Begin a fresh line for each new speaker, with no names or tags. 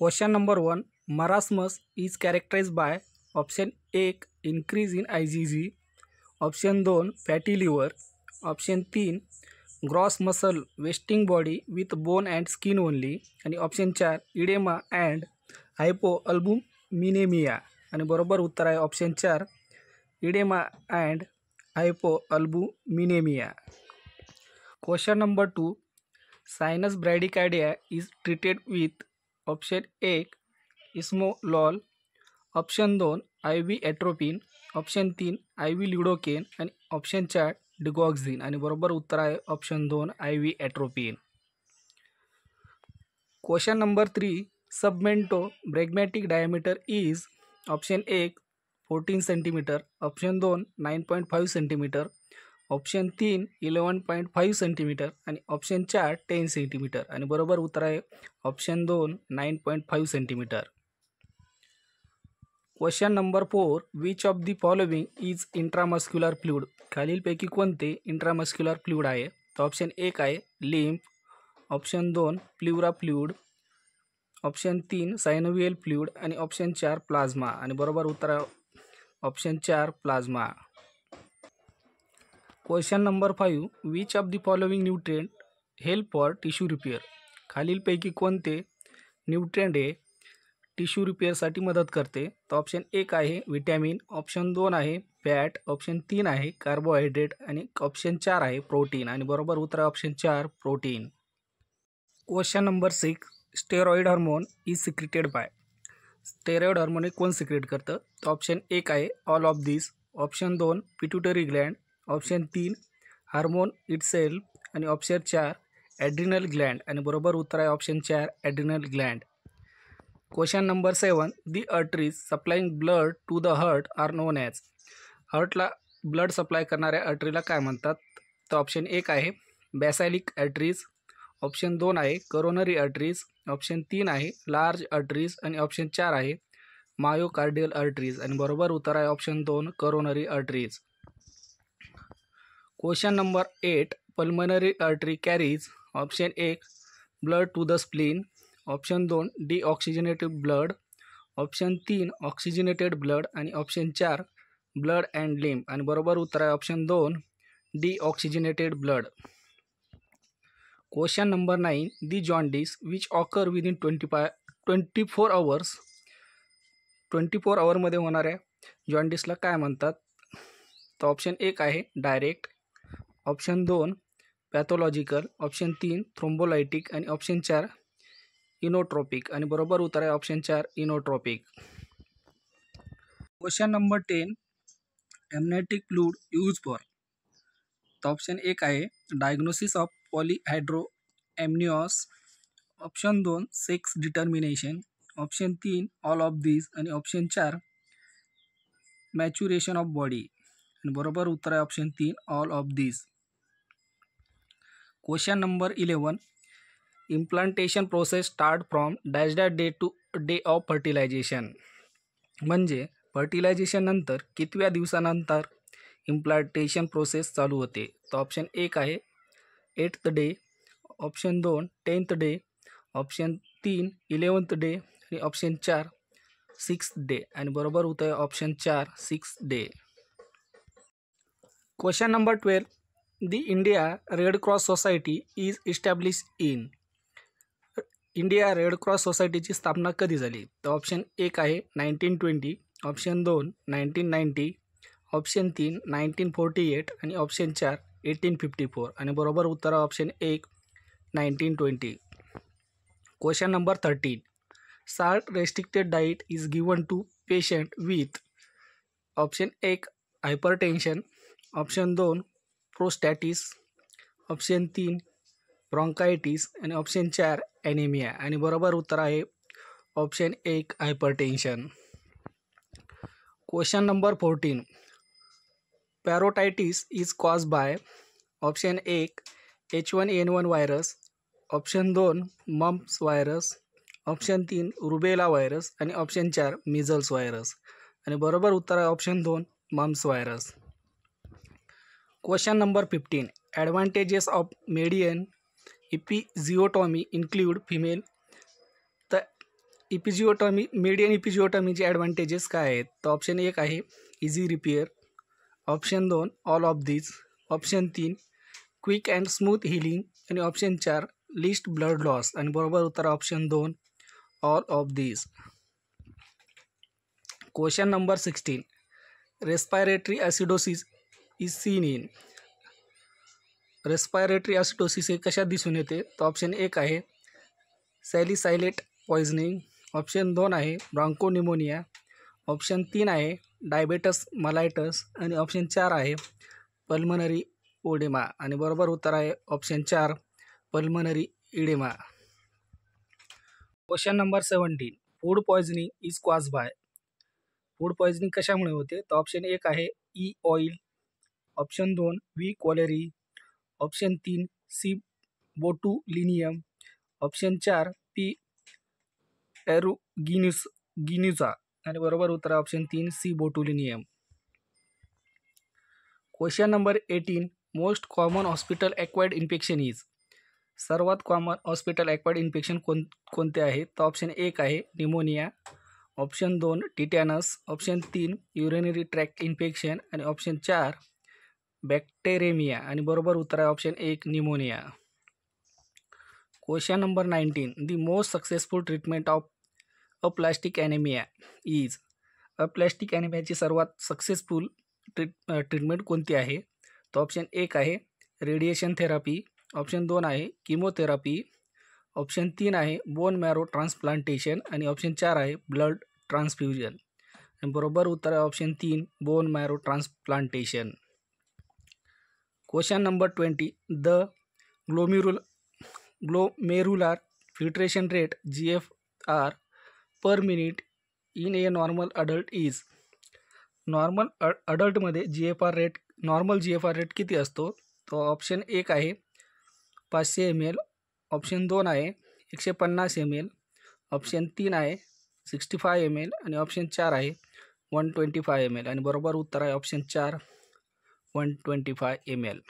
question number one marasmus is characterize by option एक increase in I G G option दोन fatty liver option तीन gross muscle wasting body with bone and skin only आणि option चार edema and हायपो अल्बुम मिनेमिया आणि बरोबर उत्तर आहे option चार edema and hypoalbuminemia question number two sinus bradycardia is treated with option एक इस्मोलॉल ऑप्शन दोन आय व्ही ॲट्रोपिन ऑप्शन तीन आय व्ही लिडोकेन आणि ऑप्शन चार डिगॉक्झिन आणि बरोबर उत्तर आहे ऑप्शन दोन I V atropine question number three submentobregmatic diameter is option एक फोर्टीन सेंटीमीटर ऑप्शन दोन nine point five centimeter option तीन इलेवन पॉईंट फाईव्ह सेंटीमीटर आणि ऑप्शन चार टेन सेंटीमीटर आणि बरोबर उत्तर आहे ऑप्शन दोन nine point five centimeter question number four which of the following is intramuscular fluid खालीलपैकी कोणते इंट्रामस्क्युलर फ्लूड आहे तर ऑप्शन एक आहे लिम्फ ऑप्शन दोन प्ल्युरा फ्लूड ऑप्शन तीन सायनोवियल फ्लूड आणि ऑप्शन चार प्लाझ्मा आणि बरोबर उत्तर ऑप्शन चार plasma question number five which of the following nutrient help for tissue repair खालीलपैकी कोणते न्यूट्रेंट हे टिश्यू रिपेअरसाठी मदत करते तर ऑप्शन एक आहे व्हिटॅमिन ऑप्शन दोन आहे फॅट ऑप्शन तीन आहे कार्बोहायड्रेट आणि ऑप्शन चार आहे प्रोटीन आणि बरोबर उत्तर ऑप्शन चार protein question number six steroid hormone is secreted by steroid hormone हे कोण सिक्रेट करतं तर ऑप्शन एक आहे ऑल ऑफ दिस ऑप्शन दोन पिट्युटरी ग्लँड ऑप्शन तीन हार्मोन इटसेल आणि ऑप्शन चार ॲड्रिनल ग्लँड आणि बरोबर उत्तर आहे ऑप्शन चार adrenal gland question number seven the arteries supplying blood to the heart are known as हर्टला ब्लड सप्लाय करणाऱ्या अट्रीला काय म्हणतात तर ऑप्शन एक आहे बॅसायलिक अट्रीज ऑप्शन दोन आहे करोनरी अट्रीज ऑप्शन तीन आहे लार्ज अट्रीज आणि ऑप्शन चार आहे मायोकार्डियल अर्टरीज आणि बरोबर उत्तर आहे ऑप्शन दोन coronary arteries question number eight pulmonary artery carries option एक blood to the spleen option दोन डीऑक्सिजनेटेड ब्लड ऑप्शन तीन ऑक्सिजनेटेड ब्लड आणि ऑप्शन चार ब्लड अँड लिम आणि बरोबर उत्तर आहे ऑप्शन दोन deoxygenated blood question number nine the jaundice which occur within twenty five twenty four hours twenty four अवरमध्ये होणाऱ्या जॉन्डिसला काय म्हणतात तर ऑप्शन एक आहे डायरेक्ट ऑप्शन दोन पॅथोलॉजिकल ऑप्शन तीन थ्रोम्बोलायटिक आणि ऑप्शन चार इनोट्रॉपिक आणि बरोबर उत्तर आहे ऑप्शन चार inotropic question number ten amniotic fluid use for तर ऑप्शन एक आहे diagnosis of polyhydramnios option दोन सेक्स डिटर्मिनेशन ऑप्शन तीन ऑल ऑफ दिस आणि ऑप्शन चार मॅच्युरेशन ऑफ बॉडी आणि बरोबर उत्तर आहे ऑप्शन तीन all of this question number eleven implantation process start from dash day to day of fertilization म्हणजे फर्टिलायझेशन नंतर कितव्या दिवसानंतर इम्प्लांटेशन प्रोसेस चालू होते तर ऑप्शन एक आहे एट्थ डे ऑप्शन दोन टेन्थ डे ऑप्शन तीन इलेवंथ डे आणि ऑप्शन चार सिक्स डे आणि बरोबर होतं आहे ऑप्शन चार six day question number twelve the India red cross society is establish in India red cross सोसायटीची स्थापना कधी झाली तर ऑप्शन एक आहे नाईन्टीन ट्वेंटी ऑप्शन दोन नाईन्टीन नाईन्टी ऑप्शन तीन नाईन्टीन फोर्टी एट आणि ऑप्शन चार एटीन फिफ्टी फोर आणि बरोबर उत्तर ऑप्शन एक nineteen twenty question number thirteen salt restricted diet is given to patient with option एक हायपर ऑप्शन दोन प्रोस्टॅटिस ऑप्शन तीन ब्रॉन्कायटिस आणि ऑप्शन चार ॲनेमिया आणि बरोबर उत्तर आहे ऑप्शन एक hypertension question number fourteen parotitis is cause by option एक H one N one virus option दोन मम्प्स वायरस ऑप्शन तीन रुबेला व्हायरस आणि ऑप्शन चार मिझल्स व्हायरस आणि बरोबर उत्तर आहे ऑप्शन दोन mumps virus question number fifteen advantages of median episiotomy include female तर इपिजिओटॉमी मेडियन इपिजिओटॉमीचे ॲडव्हान्टेजेस काय आहेत तर ऑप्शन एक आहे इझी रिपेअर ऑप्शन दोन ऑल ऑफ दीज ऑप्शन तीन क्विक अँड स्मूथ हिलिंग आणि ऑप्शन चार लिस्ट ब्लड लॉस आणि बरोबर उत्तर ऑप्शन दोन all of these question number sixteen respiratory acidosis is seen in respiratory acidosis हे कशात दिसून येते तर ऑप्शन एक आहे सॅलिसायलेट पॉइझनिंग ऑप्शन दोन आहे निमोनिया ऑप्शन तीन आहे डायबेटस मलायटस आणि ऑप्शन चार आहे पल्मनरी ओडेमा आणि बरोबर उत्तर आहे ऑप्शन चार pulmonary oedema question number seventeen food poisoning is cause by food poisoning कशामुळे होते तर ऑप्शन एक आहे ई ऑइल ऑप्शन दोन वी कॉलेरी ऑप्शन तीन सी बोटुलिनियम ऑप्शन चार पी गिन्युस गिन्युचा आणि बरोबर उत्तर ऑप्शन तीन C botulinum question number eighteen most common hospital acquired infection is सर्वात कॉमन हॉस्पिटल ॲक्वाईड इन्फेक्शन कोण कोणते आहे तर ऑप्शन एक आहे निमोनिया ऑप्शन दोन टिटॅनस ऑप्शन तीन युरेनरी ट्रॅक इन्फेक्शन आणि ऑप्शन चार बॅक्टेरेमिया आणि बरोबर उत्तर आहे ऑप्शन एक pneumonia question number nineteen the most successful treatment of aplastic anaemia is aplastic ॲनेमियाची सर्वात सक्सेसफुल ट्रीट ट्रीटमेंट कोणती आहे तर ऑप्शन एक आहे रेडिएशन थेरपी ऑप्शन दोन आहे किमोथेरपी ऑप्शन तीन आहे बोन मॅरो ट्रान्सप्लांटेशन आणि ऑप्शन चार आहे ब्लड ट्रान्सफ्युजन बरोबर उत्तर आहे ऑप्शन तीन bone marrow transplantation question number twenty the glomerule glomerular filtration rate G F R per minute in a normal adult is normal a अडल्टमध्ये G F R rate normal G F R rate किती असतो तो option एक आहे पाचशे M L option दोन आहे एकशे पन्नास एम एल ऑप्शन तीन आहे सिक्स्टी फाय एम एल आणि ऑप्शन चार आहे one twenty five M L आणि बरोबर उत्तर आहे ऑप्शन चार 125 ml